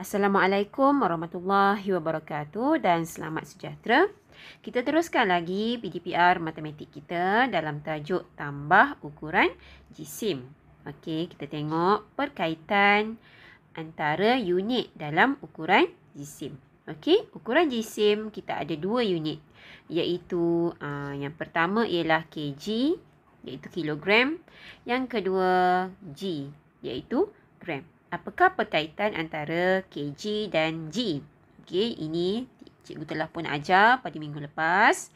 Assalamualaikum warahmatullahi wabarakatuh dan selamat sejahtera. Kita teruskan lagi PDPR matematik kita dalam tajuk tambah ukuran jisim. Okey, kita tengok perkaitan antara unit dalam ukuran jisim. Okey, ukuran jisim kita ada dua unit iaitu aa, ah, yang pertama ialah kg iaitu kilogram, yang kedua g iaitu gram apakah perkaitan antara KG dan G? Okey, ini cikgu telah pun ajar pada minggu lepas.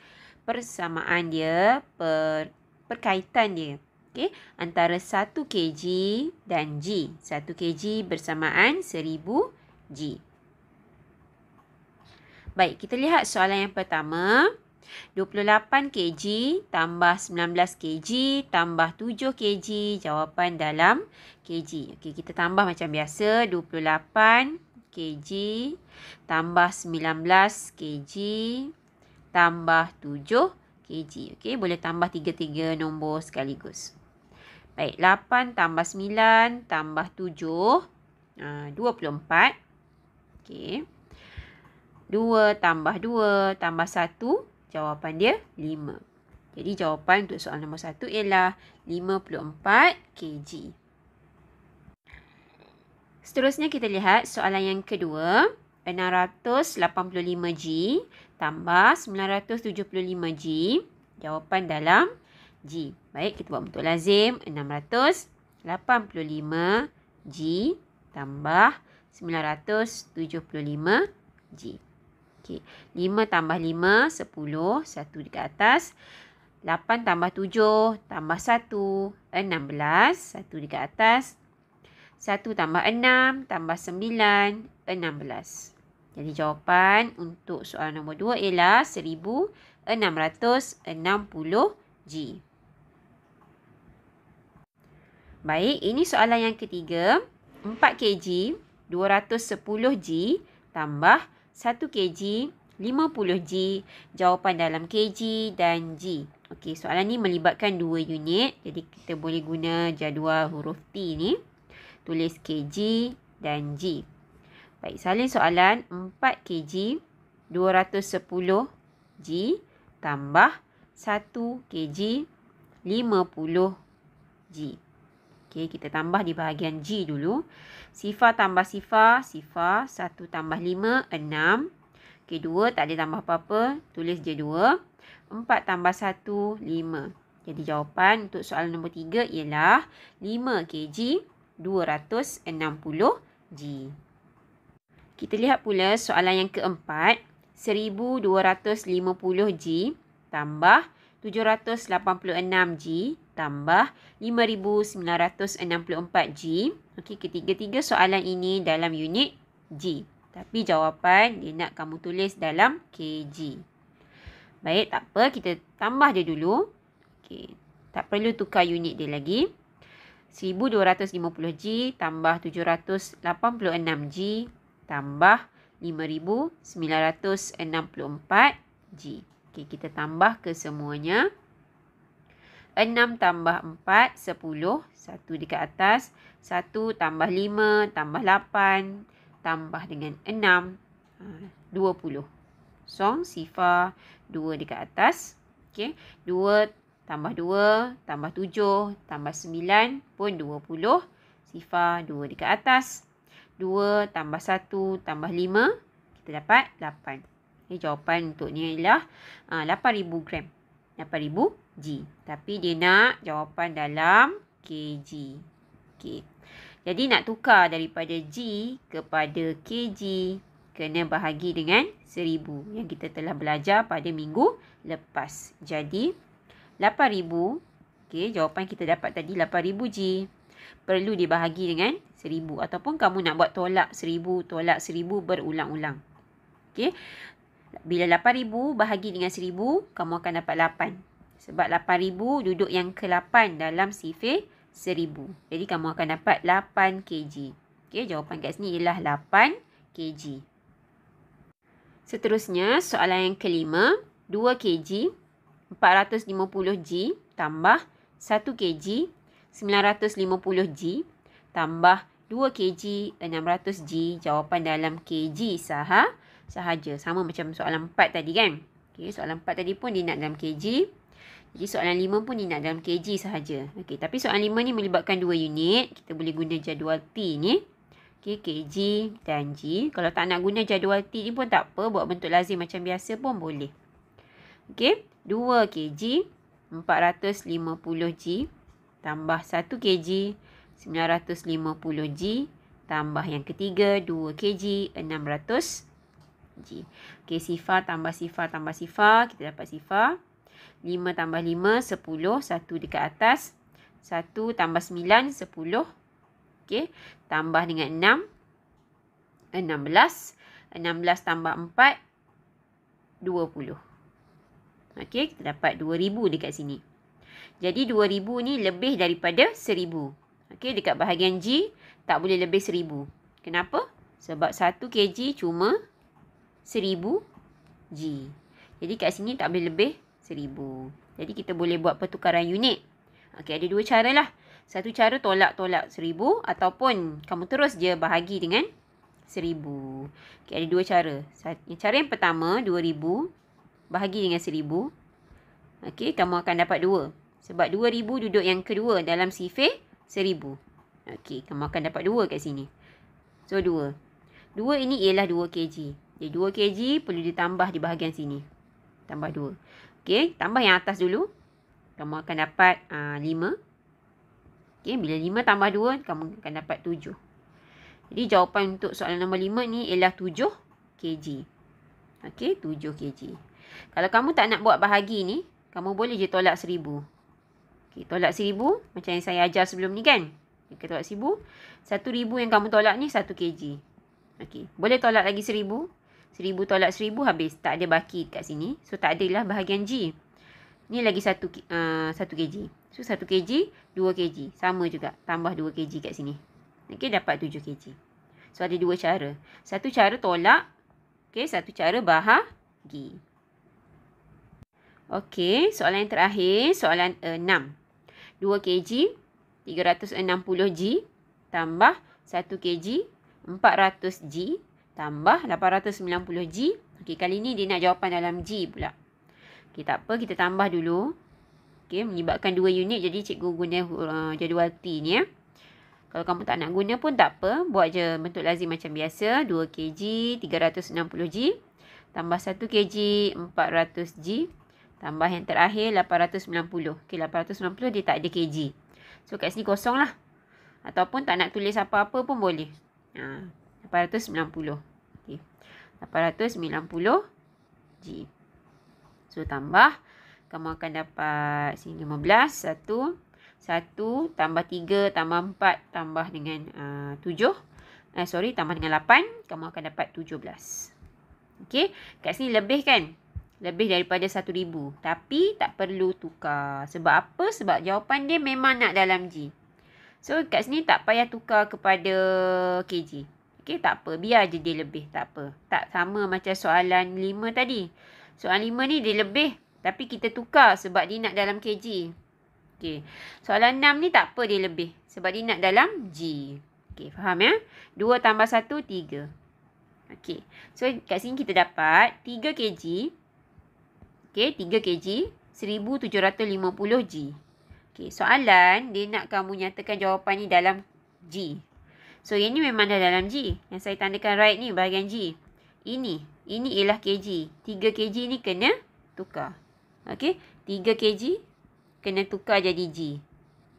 Persamaan dia, per, perkaitan dia. Okey, antara 1 kg dan g. 1 kg bersamaan 1000 g. Baik, kita lihat soalan yang pertama. 28 kg tambah 19 kg tambah 7 kg jawapan dalam kg. Okey, kita tambah macam biasa 28 kg tambah 19 kg tambah 7 kg. Okey, boleh tambah tiga tiga nombor sekaligus. Baik, 8 tambah 9 tambah 7 24. Ha, Okey. 2 tambah 2 tambah 1 Jawapan dia 5. Jadi jawapan untuk soalan nombor 1 ialah 54 kg. Seterusnya kita lihat soalan yang kedua. 685 g tambah 975 g. Jawapan dalam g. Baik, kita buat bentuk lazim. 685 g tambah 975 g. Okey, 5 tambah 5, 10, 1 dekat atas. 8 tambah 7, tambah 1, 16, 1 dekat atas. 1 tambah 6, tambah 9, 16. Jadi jawapan untuk soalan nombor 2 ialah 1,660 G. Baik, ini soalan yang ketiga. 4 kg, 210 G tambah 1 kg, 50 g, jawapan dalam kg dan g. Okey, soalan ni melibatkan dua unit. Jadi, kita boleh guna jadual huruf T ni. Tulis kg dan g. Baik, salin soalan 4 kg, 210 g tambah 1 kg, 50 g. G. Okey, kita tambah di bahagian G dulu. Sifar tambah sifar, sifar 1 tambah 5, 6. Okey, 2 tak ada tambah apa-apa, tulis je 2. 4 tambah 1, 5. Jadi jawapan untuk soalan nombor 3 ialah 5 kg 260 G. Kita lihat pula soalan yang keempat, 1250 G tambah 786 G tambah 5964 G. Okey, ketiga-tiga soalan ini dalam unit G. Tapi jawapan dia nak kamu tulis dalam KG. Baik, tak apa. Kita tambah dia dulu. Okey, tak perlu tukar unit dia lagi. 1250 G tambah 786 G tambah 5964 G. Okey, kita tambah ke semuanya. 6 tambah 4, 10. 1 dekat atas. 1 tambah 5, tambah 8. Tambah dengan 6, 20. Ha, Song, sifar, 2 dekat atas. Okay. 2 tambah 2, tambah 7, tambah 9 pun 20. Sifar, 2 dekat atas. 2 tambah 1, tambah 5. Kita dapat 8. Okay, jawapan untuk ni ialah 8,000 ha, gram. 8,000 G. Tapi dia nak jawapan dalam KG. Okey. Jadi nak tukar daripada G kepada KG kena bahagi dengan 1,000 yang kita telah belajar pada minggu lepas. Jadi 8,000 okay, jawapan kita dapat tadi 8,000 G perlu dibahagi dengan 1,000 ataupun kamu nak buat tolak 1,000 tolak 1,000 berulang-ulang. Okey. Bila 8,000 bahagi dengan 1,000, kamu akan dapat 8. Sebab 8,000 duduk yang ke-8 dalam sifir 1,000. Jadi, kamu akan dapat 8 kg. Okay, jawapan kat sini ialah 8 kg. Seterusnya, soalan yang kelima. 2 kg, 450 g tambah 1 kg, 950 g tambah 2 kg, 600 g. Jawapan dalam kg sahaja sahaja. Sama macam soalan 4 tadi kan. Okay, soalan 4 tadi pun dia nak dalam kg. Jadi soalan 5 pun dia nak dalam kg sahaja. Okay, tapi soalan 5 ni melibatkan 2 unit. Kita boleh guna jadual T ni. Okay, kg dan g. Kalau tak nak guna jadual T ni pun tak apa. Buat bentuk lazim macam biasa pun boleh. Okay, 2 kg 450 g tambah 1 kg 950 g tambah yang ketiga 2 kg 600 g. G. Okey, sifar tambah sifar tambah sifar. Kita dapat sifar. 5 tambah 5, 10. 1 dekat atas. 1 tambah 9, 10. Okey. Tambah dengan 6. 16. 16 tambah 4. 20. Okey, kita dapat 2,000 dekat sini. Jadi, 2,000 ni lebih daripada 1,000. Okey, dekat bahagian G, tak boleh lebih 1,000. Kenapa? Sebab 1 kg cuma seribu G. Jadi kat sini tak boleh lebih seribu. Jadi kita boleh buat pertukaran unit. Okey, ada dua cara lah. Satu cara tolak-tolak seribu ataupun kamu terus je bahagi dengan seribu. Okey, ada dua cara. Cara yang pertama, dua ribu bahagi dengan seribu. Okey, kamu akan dapat dua. Sebab dua ribu duduk yang kedua dalam sifir seribu. Okey, kamu akan dapat dua kat sini. So, dua. Dua ini ialah dua kg. Jadi 2 kg perlu ditambah di bahagian sini. Tambah 2. Okay, tambah yang atas dulu. Kamu akan dapat uh, ah, 5. Okey, bila 5 tambah 2, kamu akan dapat 7. Jadi jawapan untuk soalan nombor 5 ni ialah 7 kg. Okay, 7 kg. Kalau kamu tak nak buat bahagi ni, kamu boleh je tolak 1000. Okay, tolak 1000 macam yang saya ajar sebelum ni kan? Okay, tolak 1000. 1000 yang kamu tolak ni 1 kg. Okay, boleh tolak lagi 1000. Seribu tolak seribu habis. Tak ada baki kat sini. So, tak adalah bahagian G. Ni lagi satu, uh, satu kg. So, satu kg, dua kg. Sama juga. Tambah dua kg kat sini. Okay, dapat tujuh kg. So, ada dua cara. Satu cara tolak. Okay, satu cara bahagi. Okay, soalan yang terakhir. Soalan enam. Dua kg, tiga ratus enam puluh g. Tambah satu kg, empat ratus g tambah 890G. Okey, kali ni dia nak jawapan dalam G pula. Okey, tak apa. Kita tambah dulu. Okey, menyebabkan dua unit. Jadi, cikgu guna uh, jadual T ni ya. Kalau kamu tak nak guna pun tak apa. Buat je bentuk lazim macam biasa. 2kg, 360G. Tambah 1kg, 400G. Tambah yang terakhir, 890. Okey, 890 dia tak ada kg. So, kat sini kosong lah. Ataupun tak nak tulis apa-apa pun boleh. Haa. 890. Okey. 890 G. So tambah kamu akan dapat sini 15 1 1 tambah 3 tambah 4 tambah dengan uh, 7. Eh, sorry, tambah dengan 8, kamu akan dapat 17. Okey, kat sini lebih kan? Lebih daripada 1,000. Tapi tak perlu tukar. Sebab apa? Sebab jawapan dia memang nak dalam G. So, kat sini tak payah tukar kepada KG. Okey, tak apa. Biar je dia lebih. Tak apa. Tak sama macam soalan lima tadi. Soalan lima ni dia lebih. Tapi kita tukar sebab dia nak dalam KG. Okey. Soalan enam ni tak apa dia lebih. Sebab dia nak dalam G. Okey, faham ya? dua tambah satu tiga Okey. So, kat sini kita dapat tiga kg. Okey, tiga kg. seribu tujuh ratus lima puluh G. Okey, soalan dia nak kamu nyatakan jawapan ni dalam G. So, yang ni memang dah dalam G. Yang saya tandakan right ni bahagian G. Ini. Ini ialah kg. 3 kg ni kena tukar. Okay. 3 kg kena tukar jadi G.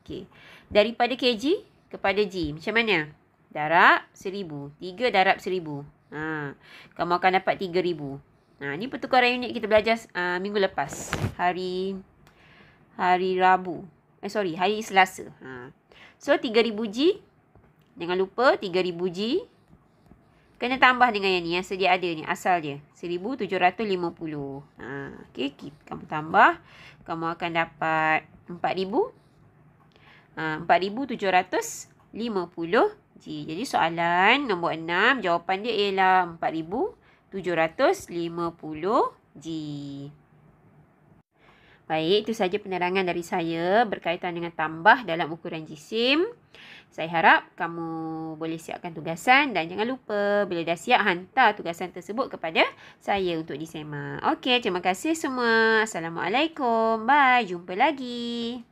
Okay. Daripada kg kepada G. Macam mana? Darab 1000. 3 darab 1000. Ha. Kamu akan dapat 3000. Ha, ni pertukaran unit kita belajar uh, minggu lepas. Hari hari Rabu. Eh, sorry. Hari Selasa. Ha. So, 3000 G Jangan lupa 3000G. Kena tambah dengan yang ni. Yang sedia ada ni. Asal dia. 1750. Ha, okay. Keep. Kamu tambah. Kamu akan dapat 4000. 4,750 ha, G. Jadi soalan nombor 6, jawapan dia ialah 4,750 G. Baik, itu saja penerangan dari saya berkaitan dengan tambah dalam ukuran jisim. Saya harap kamu boleh siapkan tugasan dan jangan lupa bila dah siap hantar tugasan tersebut kepada saya untuk disemak. Okey, terima kasih semua. Assalamualaikum. Bye, jumpa lagi.